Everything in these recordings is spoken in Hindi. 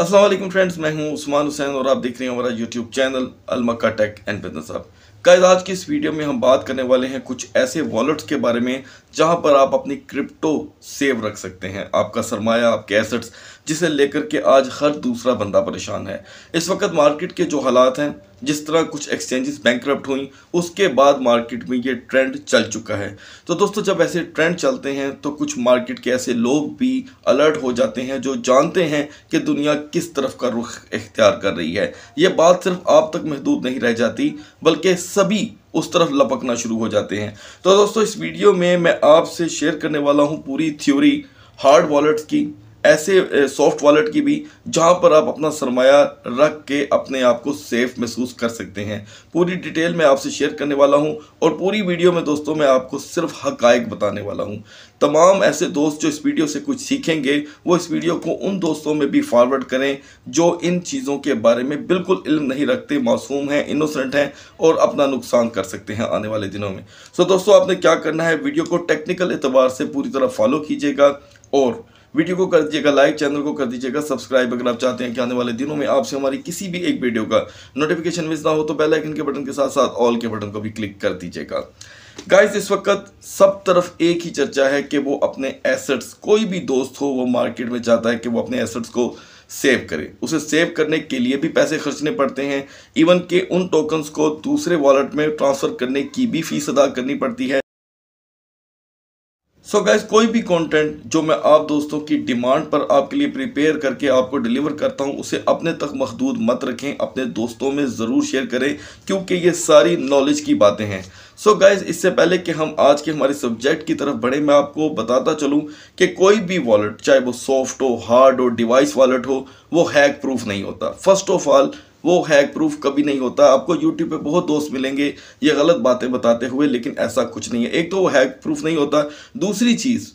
असलम फ्रेंड्स मैं हूं उस्मान हुसैन और आप देख रहे हैं हमारा यूट्यूब चैनल अलमक्का टेक एंड बिजनेस अब कैद आज की इस वीडियो में हम बात करने वाले हैं कुछ ऐसे वॉलेट्स के बारे में जहां पर आप अपनी क्रिप्टो सेव रख सकते हैं आपका सरमाया आपके एसेट्स जिसे लेकर के आज हर दूसरा बंदा परेशान है इस वक्त मार्केट के जो हालात हैं जिस तरह कुछ एक्सचेंजेस करप्ट हुई उसके बाद मार्केट में ये ट्रेंड चल चुका है तो दोस्तों जब ऐसे ट्रेंड चलते हैं तो कुछ मार्केट के ऐसे लोग भी अलर्ट हो जाते हैं जो जानते हैं कि दुनिया किस तरफ का रुख इख्तियार कर रही है ये बात सिर्फ आप तक महदूद नहीं रह जाती बल्कि सभी उस तरफ लपकना शुरू हो जाते हैं तो दोस्तों इस वीडियो में मैं आपसे शेयर करने वाला हूँ पूरी थ्योरी हार्ड वॉलेट्स की ऐसे सॉफ्ट वॉलेट की भी जहां पर आप अपना सरमाया रख के अपने आप को सेफ महसूस कर सकते हैं पूरी डिटेल में आपसे शेयर करने वाला हूं और पूरी वीडियो में दोस्तों मैं आपको सिर्फ हकायक बताने वाला हूं तमाम ऐसे दोस्त जो इस वीडियो से कुछ सीखेंगे वो इस वीडियो को उन दोस्तों में भी फॉरवर्ड करें जो इन चीज़ों के बारे में बिल्कुल इल्म नहीं रखते मासूम हैं इनोसेंट हैं और अपना नुकसान कर सकते हैं आने वाले दिनों में सो दोस्तों आपने क्या करना है वीडियो को टेक्निकल एतबार से पूरी तरह फॉलो कीजिएगा और वीडियो को कर दीजिएगा लाइक चैनल को कर दीजिएगा सब्सक्राइब अगर आप चाहते हैं कि आने वाले दिनों में आपसे हमारी किसी भी एक वीडियो का नोटिफिकेशन मिस ना हो तो बेल आइकन के बटन के साथ साथ ऑल के बटन को भी क्लिक कर दीजिएगा गाइस इस वक्त सब तरफ एक ही चर्चा है कि वो अपने एसेट्स कोई भी दोस्त हो वो मार्केट में चाहता है कि वो अपने एसेट्स को सेव करे उसे सेव करने के लिए भी पैसे खर्चने पड़ते हैं इवन के उन टोकन्स को दूसरे वॉलेट में ट्रांसफ़र करने की भी फीस अदा करनी पड़ती है सो so गैस कोई भी कंटेंट जो मैं आप दोस्तों की डिमांड पर आपके लिए प्रिपेयर करके आपको डिलीवर करता हूं उसे अपने तक महदूद मत रखें अपने दोस्तों में ज़रूर शेयर करें क्योंकि ये सारी नॉलेज की बातें हैं सो so गैस इससे पहले कि हम आज के हमारे सब्जेक्ट की तरफ बढ़े मैं आपको बताता चलूँ कि कोई भी वॉलेट चाहे वो सॉफ्ट हो हार्ड हो डिवाइस वॉलेट हो वो हैक प्रूफ नहीं होता फर्स्ट ऑफ ऑल वो हैक प्रूफ कभी नहीं होता आपको यूट्यूब पे बहुत दोस्त मिलेंगे ये गलत बातें बताते हुए लेकिन ऐसा कुछ नहीं है एक तो वो हैक प्रूफ नहीं होता दूसरी चीज़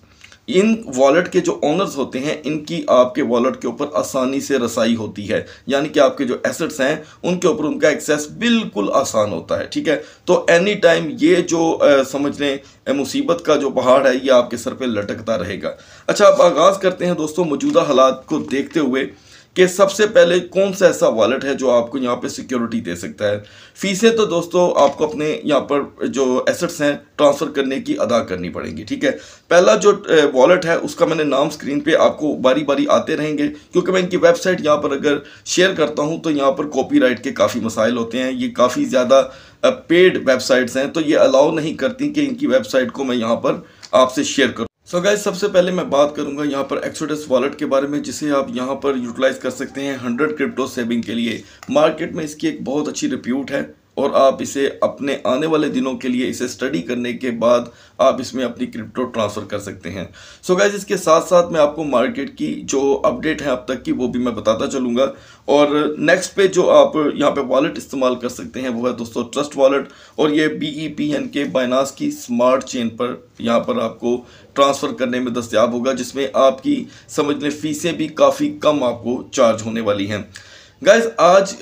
इन वॉलेट के जो ऑनर्स होते हैं इनकी आपके वॉलेट के ऊपर आसानी से रसाई होती है यानी कि आपके जो एसेट्स हैं उनके ऊपर उनका एक्सेस बिल्कुल आसान होता है ठीक है तो एनी टाइम ये जो आ, समझ लें मुसीबत का जो पहाड़ है ये आपके सर पे लटकता रहेगा अच्छा आप आगाज़ करते हैं दोस्तों मौजूदा हालात को देखते हुए कि सबसे पहले कौन सा ऐसा वॉलेट है जो आपको यहाँ पे सिक्योरिटी दे सकता है फीसें तो दोस्तों आपको अपने यहाँ पर जो एसेट्स हैं ट्रांसफ़र करने की अदा करनी पड़ेगी ठीक है पहला जो वॉलेट है उसका मैंने नाम स्क्रीन पे आपको बारी बारी आते रहेंगे क्योंकि मैं इनकी वेबसाइट यहाँ पर अगर शेयर करता हूँ तो यहाँ पर कॉपी के काफ़ी मसाइल होते हैं ये काफ़ी ज़्यादा पेड वेबसाइट्स हैं तो ये अलाउ नहीं करती कि इनकी वेबसाइट को मैं यहाँ पर आपसे शेयर करूँ सो गाइज सबसे पहले मैं बात करूंगा यहाँ पर एक्सोडस वॉलेट के बारे में जिसे आप यहाँ पर यूटिलाइज कर सकते हैं 100 क्रिप्टो सेविंग के लिए मार्केट में इसकी एक बहुत अच्छी रिप्यूट है और आप इसे अपने आने वाले दिनों के लिए इसे स्टडी करने के बाद आप इसमें अपनी क्रिप्टो ट्रांसफ़र कर सकते हैं सो so गाइज इसके साथ साथ मैं आपको मार्केट की जो अपडेट है अब तक की वो भी मैं बताता चलूँगा और नेक्स्ट पे जो आप यहाँ पे वॉलेट इस्तेमाल कर सकते हैं वो है दोस्तों ट्रस्ट वॉलेट और ये बी ई पी एन के बाइनास की स्मार्ट चेन पर यहाँ पर आपको ट्रांसफ़र करने में दस्तियाब होगा जिसमें आपकी समझ लें फ़ीसें भी काफ़ी कम आपको चार्ज होने वाली हैं गाइज आज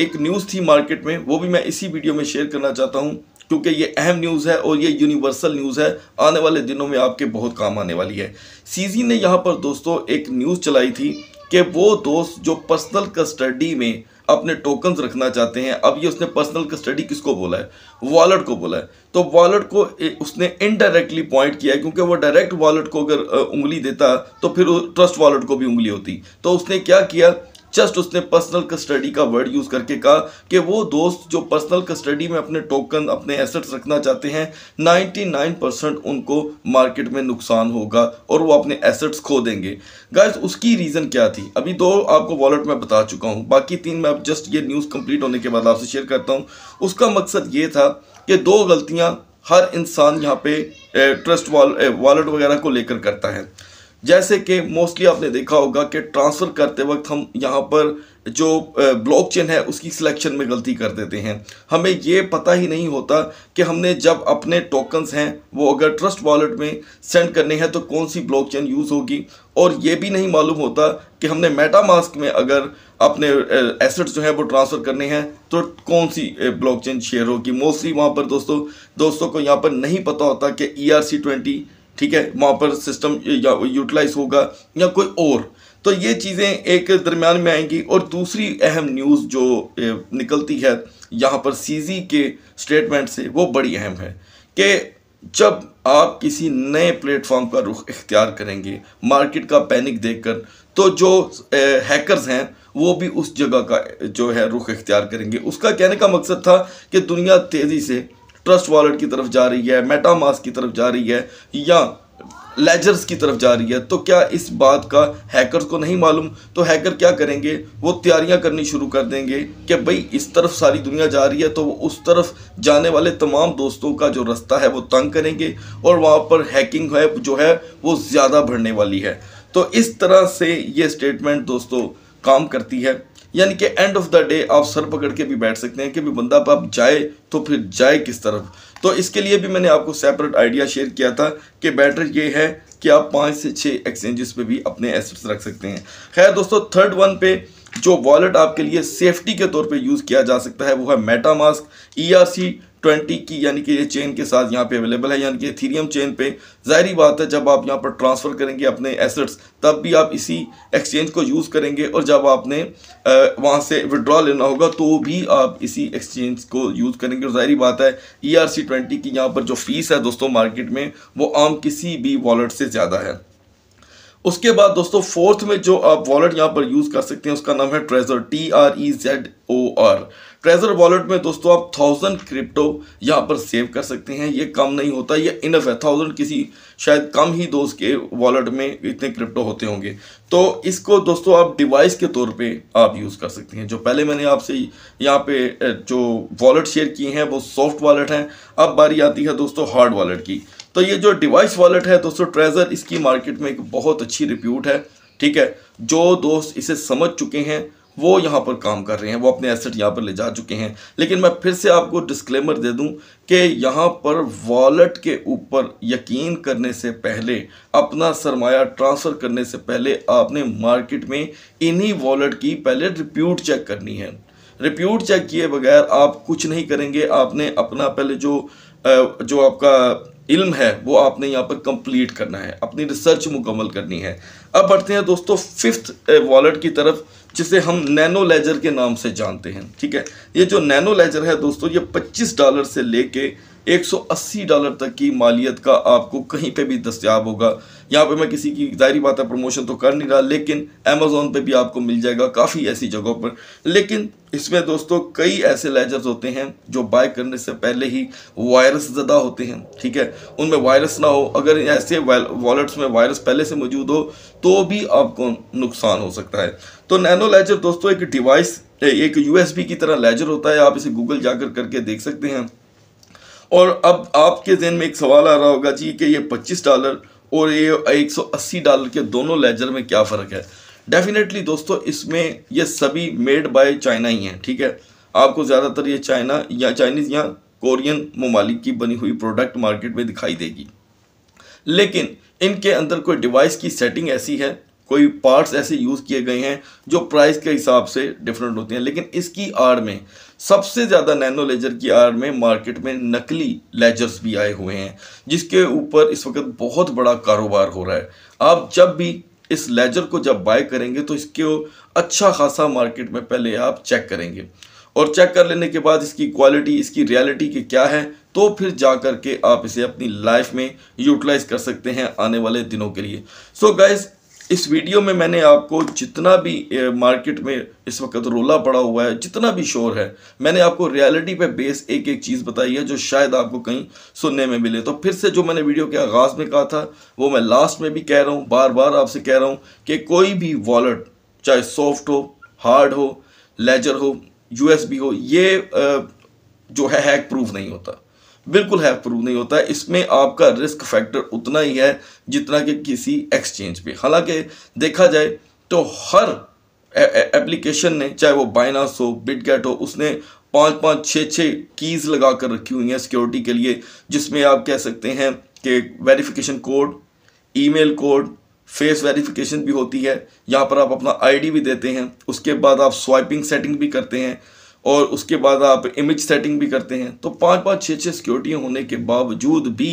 एक न्यूज़ थी मार्केट में वो भी मैं इसी वीडियो में शेयर करना चाहता हूँ क्योंकि ये अहम न्यूज़ है और ये यूनिवर्सल न्यूज़ है आने वाले दिनों में आपके बहुत काम आने वाली है सीजी ने यहाँ पर दोस्तों एक न्यूज़ चलाई थी कि वो दोस्त जो पर्सनल कस्टडी में अपने टोकन्स रखना चाहते हैं अब ये उसने पर्सनल कस्टडी किसको बोला है वॉलेट को बोला है तो वॉलेट को उसने इनडायरेक्टली पॉइंट किया है क्योंकि वो डायरेक्ट वॉलेट को अगर उंगली देता तो फिर ट्रस्ट वॉलेट को भी उंगली होती तो उसने क्या किया जस्ट उसने पर्सनल कस्टडी का वर्ड यूज़ करके कहा कि वो दोस्त जो पर्सनल कस्टडी में अपने टोकन अपने एसेट्स रखना चाहते हैं 99 परसेंट उनको मार्केट में नुकसान होगा और वो अपने एसेट्स खो देंगे गाइस उसकी रीज़न क्या थी अभी दो तो आपको वॉलेट में बता चुका हूँ बाकी तीन मैं जस्ट ये न्यूज़ कंप्लीट होने के बाद आपसे शेयर करता हूँ उसका मकसद ये था कि दो गलतियाँ हर इंसान यहाँ पे ट्रस्ट वॉल वॉलेट वगैरह को लेकर करता है जैसे कि मोस्टली आपने देखा होगा कि ट्रांसफ़र करते वक्त हम यहाँ पर जो ब्लॉकचेन है उसकी सिलेक्शन में गलती कर देते हैं हमें ये पता ही नहीं होता कि हमने जब अपने टोकन्स हैं वो अगर ट्रस्ट वॉलेट में सेंड करने हैं तो कौन सी ब्लॉकचेन यूज़ होगी और ये भी नहीं मालूम होता कि हमने मेटा मास्क में अगर अपने एसेट्स जो हैं वो ट्रांसफ़र करने हैं तो कौन सी ब्लॉक शेयर होगी मोस्टली वहाँ पर दोस्तों दोस्तों को यहाँ पर नहीं पता होता कि ई आर सी ट्वेंटी ठीक है वहाँ पर सिस्टम यूटिलाइज होगा या कोई और तो ये चीज़ें एक दरमियान में आएंगी और दूसरी अहम न्यूज़ जो निकलती है यहाँ पर सीजी के स्टेटमेंट से वो बड़ी अहम है कि जब आप किसी नए प्लेटफॉर्म का रुख इख्तियार करेंगे मार्केट का पैनिक देखकर तो जो हैकर्स हैं वो भी उस जगह का जो है रुख इख्तियार करेंगे उसका कहने का मकसद था कि दुनिया तेज़ी से ट्रस्ट वॉलेट की तरफ जा रही है मेटामास की तरफ जा रही है या लेजर्स की तरफ जा रही है तो क्या इस बात का हैकर्स को नहीं मालूम तो हैकर क्या करेंगे वो तैयारियां करनी शुरू कर देंगे कि भाई इस तरफ सारी दुनिया जा रही है तो वो उस तरफ जाने वाले तमाम दोस्तों का जो रास्ता है वो तंग करेंगे और वहाँ पर हैकिंग है जो है वो ज़्यादा बढ़ने वाली है तो इस तरह से ये स्टेटमेंट दोस्तों काम करती है यानी कि एंड ऑफ द डे आप सर पकड़ के भी बैठ सकते हैं कि भी बंदा आप जाए तो फिर जाए किस तरफ तो इसके लिए भी मैंने आपको सेपरेट आइडिया शेयर किया था कि बेटर ये है कि आप पाँच से छः एक्सचेंजेस पे भी अपने एसेट्स रख सकते हैं खैर दोस्तों थर्ड वन पे जो वॉलेट आपके लिए सेफ्टी के तौर पे यूज़ किया जा सकता है वो है MetaMask E R C twenty की यानी कि ये चेन के साथ यहाँ पे अवेलेबल है यानी कि थीरियम चेन पे जाहरी बात है जब आप यहाँ पर ट्रांसफ़र करेंगे अपने एसेट्स तब भी आप इसी एक्सचेंज को यूज़ करेंगे और जब आपने वहाँ से विड्रॉ लेना होगा तो भी आप इसी एक्सचेंज को यूज़ करेंगे और ज़ाहरी बात है ई आर सी ट्वेंटी की यहाँ पर जो फीस है दोस्तों मार्केट में वो आम किसी भी वॉलेट से ज़्यादा है उसके बाद दोस्तों फोर्थ में जो आप वॉलेट यहाँ पर यूज़ कर सकते हैं उसका नाम है Trezor T R E Z O R Trezor wallet में दोस्तों आप थाउजेंड क्रिप्टो यहाँ पर सेव कर सकते हैं ये कम नहीं होता ये इनफ है थाउजेंड किसी शायद कम ही दोस्त के वॉलेट में इतने क्रिप्टो होते होंगे तो इसको दोस्तों आप डिवाइस के तौर पे आप यूज़ कर सकते हैं जो पहले मैंने आपसे यहाँ पे जो वॉलेट शेयर किए हैं वो सॉफ्ट वॉलेट हैं अब बारी आती है दोस्तों हार्ड वॉलेट की तो ये जो डिवाइस वॉलेट है दोस्तों ट्रेजर इसकी मार्केट में एक बहुत अच्छी रिप्यूट है ठीक है जो दोस्त इसे समझ चुके हैं वो यहाँ पर काम कर रहे हैं वो अपने एसेट यहाँ पर ले जा चुके हैं लेकिन मैं फिर से आपको डिस्क्लेमर दे दूँ कि यहाँ पर वॉलेट के ऊपर यकीन करने से पहले अपना सरमाया ट्रांसफ़र करने से पहले आपने मार्केट में इन्हीं वॉलेट की पहले रिप्यूट चेक करनी है रिप्यूट चेक किए बगैर आप कुछ नहीं करेंगे आपने अपना पहले जो जो आपका इल्म है वो आपने यहाँ पर कंप्लीट करना है अपनी रिसर्च मुकम्मल करनी है अब बढ़ते हैं दोस्तों फिफ्थ वॉलेट की तरफ जिसे हम नैनो लेजर के नाम से जानते हैं ठीक है ये जो नैनो लेजर है दोस्तों ये 25 डॉलर से लेके 180 डॉलर तक की मालियत का आपको कहीं पे भी दस्तियाब होगा यहाँ पे मैं किसी की जाहिर बात है प्रमोशन तो कर नहीं रहा लेकिन अमेज़ोन पे भी आपको मिल जाएगा काफ़ी ऐसी जगहों पर लेकिन इसमें दोस्तों कई ऐसे लेजर्स होते हैं जो बाय करने से पहले ही वायरस ज़दा होते हैं ठीक है उनमें वायरस ना हो अगर ऐसे वॉलेट्स में वायरस पहले से मौजूद हो तो भी आपको नुकसान हो सकता है तो नैनो लेजर दोस्तों एक डिवाइस एक यू की तरह लेजर होता है आप इसे गूगल जाकर करके देख सकते हैं और अब आपके जहन में एक सवाल आ रहा होगा जी कि ये 25 डॉलर और ये 180 डॉलर के दोनों लेजर में क्या फ़र्क है डेफिनेटली दोस्तों इसमें ये सभी मेड बाय चाइना ही हैं ठीक है आपको ज़्यादातर ये चाइना या चाइनीज़ या कोरियन ममालिक की बनी हुई प्रोडक्ट मार्केट में दिखाई देगी लेकिन इनके अंदर कोई डिवाइस की सेटिंग ऐसी है कोई पार्ट्स ऐसे यूज़ किए गए हैं जो प्राइस के हिसाब से डिफरेंट होते हैं लेकिन इसकी आड़ में सबसे ज़्यादा नैनो लेजर की आड़ में मार्केट में नकली लेजर्स भी आए हुए हैं जिसके ऊपर इस वक्त बहुत बड़ा कारोबार हो रहा है आप जब भी इस लेजर को जब बाय करेंगे तो इसके अच्छा खासा मार्केट में पहले आप चेक करेंगे और चेक कर लेने के बाद इसकी क्वालिटी इसकी रियलिटी की क्या है तो फिर जा कर के आप इसे अपनी लाइफ में यूटिलाइज कर सकते हैं आने वाले दिनों के लिए सो so गाइज इस वीडियो में मैंने आपको जितना भी मार्केट में इस वक्त रोला पड़ा हुआ है जितना भी शोर है मैंने आपको रियलिटी पे बेस एक एक चीज़ बताई है जो शायद आपको कहीं सुनने में मिले तो फिर से जो मैंने वीडियो के आगाज़ में कहा था वो मैं लास्ट में भी कह रहा हूँ बार बार आपसे कह रहा हूँ कि कोई भी वॉलेट चाहे सॉफ्ट हो हार्ड हो लेजर हो यू हो ये जो है हैक प्रूफ नहीं होता बिल्कुल हैव प्रूव नहीं होता है इसमें आपका रिस्क फैक्टर उतना ही है जितना कि किसी एक्सचेंज पे हालांकि देखा जाए तो हर एप्लीकेशन ने चाहे वो बाइनास हो बिटगेट हो उसने पाँच पाँच छः छः कीज़ लगा कर रखी हुई हैं सिक्योरिटी के लिए जिसमें आप कह सकते हैं कि verification code email code face verification भी होती है यहाँ पर आप अपना आईडी भी देते हैं उसके बाद आप स्वाइपिंग सेटिंग भी करते हैं और उसके बाद आप इमेज सेटिंग भी करते हैं तो पाँच पाँच छः छः सिक्योरिटियाँ होने के बावजूद भी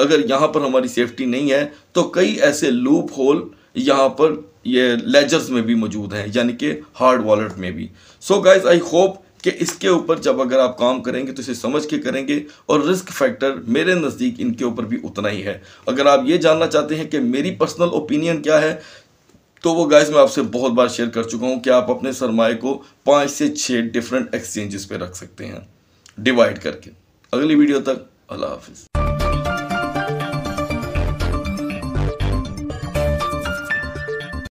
अगर यहाँ पर हमारी सेफ्टी नहीं है तो कई ऐसे लूप होल यहाँ पर ये लेजर्स में भी मौजूद हैं यानी कि हार्ड वॉलेट में भी सो गाइज आई होप कि इसके ऊपर जब अगर आप काम करेंगे तो इसे समझ के करेंगे और रिस्क फैक्टर मेरे नज़दीक इनके ऊपर भी उतना ही है अगर आप ये जानना चाहते हैं कि मेरी पर्सनल ओपिनियन क्या है तो वो गाइज मैं आपसे बहुत बार शेयर कर चुका हूँ कि आप अपने सरमाए को पाँच से छः डिफरेंट एक्सचेंजेस पे रख सकते हैं डिवाइड करके अगली वीडियो तक अल्लाह हाफिज़